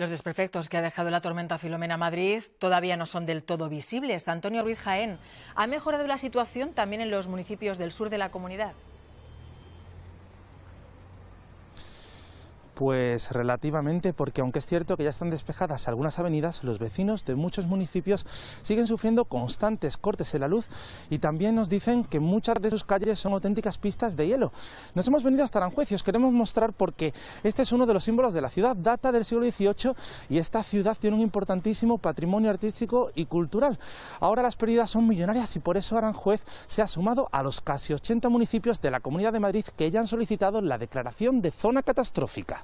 Los desperfectos que ha dejado la tormenta Filomena Madrid todavía no son del todo visibles. Antonio Ruiz Jaén, ¿ha mejorado la situación también en los municipios del sur de la comunidad? Pues relativamente, porque aunque es cierto que ya están despejadas algunas avenidas, los vecinos de muchos municipios siguen sufriendo constantes cortes en la luz y también nos dicen que muchas de sus calles son auténticas pistas de hielo. Nos hemos venido hasta Aranjuez y os queremos mostrar porque este es uno de los símbolos de la ciudad, data del siglo XVIII y esta ciudad tiene un importantísimo patrimonio artístico y cultural. Ahora las pérdidas son millonarias y por eso Aranjuez se ha sumado a los casi 80 municipios de la Comunidad de Madrid que ya han solicitado la declaración de zona catastrófica.